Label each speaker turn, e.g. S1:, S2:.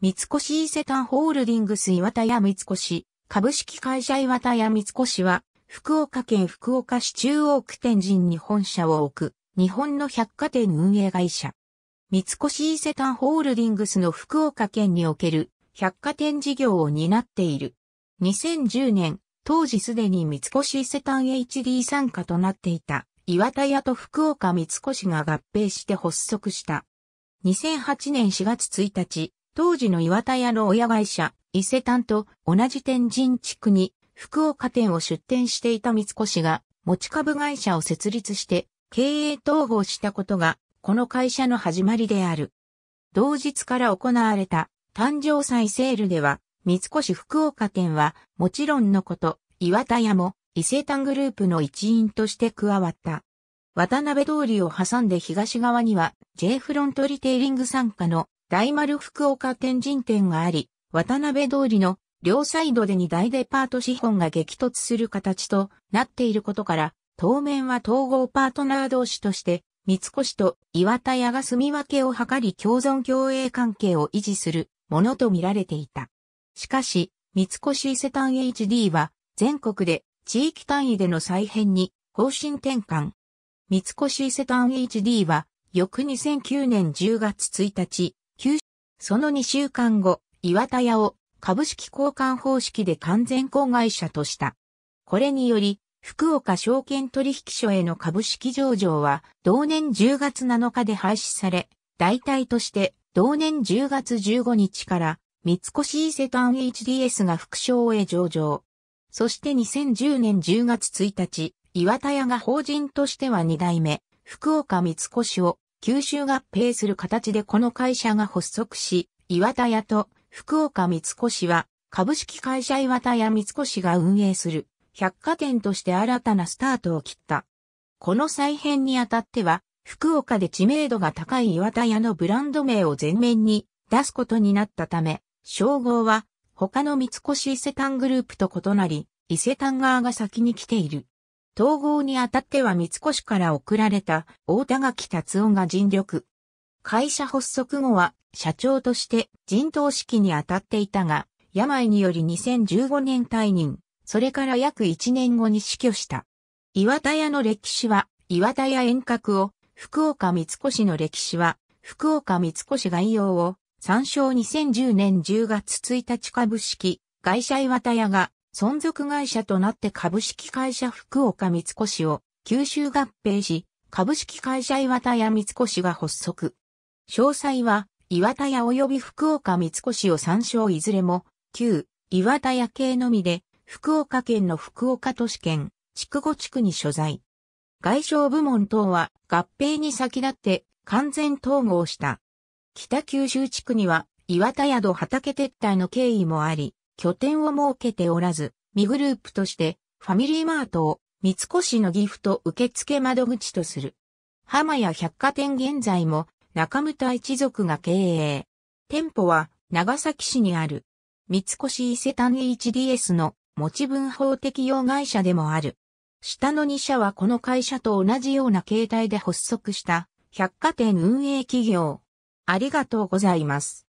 S1: 三越伊勢丹ホールディングス岩田屋三越、株式会社岩田屋三越は、福岡県福岡市中央区天神に本社を置く、日本の百貨店運営会社。三越伊勢丹ホールディングスの福岡県における百貨店事業を担っている。2010年、当時すでに三越伊勢丹 HD 参加となっていた岩田屋と福岡三越が合併して発足した。2008年4月1日、当時の岩田屋の親会社、伊勢丹と同じ天神地区に福岡店を出店していた三越が持ち株会社を設立して経営統合したことがこの会社の始まりである。同日から行われた誕生祭セールでは三越福岡店はもちろんのこと岩田屋も伊勢丹グループの一員として加わった。渡辺通りを挟んで東側には J フロントリテイリング参加の大丸福岡天神店があり、渡辺通りの両サイドで2大デパート資本が激突する形となっていることから、当面は統合パートナー同士として、三越と岩田屋が住み分けを図り共存共栄関係を維持するものと見られていた。しかし、三越伊勢丹 HD は全国で地域単位での再編に方針転換。三越伊勢丹 HD は翌2009年10月1日、その2週間後、岩田屋を株式交換方式で完全子会社とした。これにより、福岡証券取引所への株式上場は同年10月7日で廃止され、代替として同年10月15日から三越伊勢丹 HDS が副賞へ上場。そして2010年10月1日、岩田屋が法人としては2代目、福岡三越を吸収合併する形でこの会社が発足し、岩田屋と福岡三越は株式会社岩田屋三越が運営する百貨店として新たなスタートを切った。この再編にあたっては、福岡で知名度が高い岩田屋のブランド名を前面に出すことになったため、称号は他の三越伊勢丹グループと異なり、伊勢丹側が先に来ている。統合にあたっては三越から送られた大田垣達夫が尽力。会社発足後は社長として陣頭指揮にあたっていたが、病により2015年退任、それから約1年後に死去した。岩田屋の歴史は、岩田屋遠隔を、福岡三越の歴史は、福岡三越概要を、参照2010年10月1日株式、会社岩田屋が、存続会社となって株式会社福岡三越を吸収合併し、株式会社岩田屋三越が発足。詳細は、岩田屋及び福岡三越を参照いずれも、旧、岩田屋系のみで、福岡県の福岡都市圏、筑後地区に所在。外商部門等は合併に先立って完全統合した。北九州地区には岩田宿畑撤退の経緯もあり、拠点を設けておらず、ミグループとしてファミリーマートを三越のギフト受付窓口とする。浜屋百貨店現在も中村一族が経営。店舗は長崎市にある三越伊勢丹 h d s の持ち分法適用会社でもある。下の2社はこの会社と同じような形態で発足した百貨店運営企業。ありがとうございます。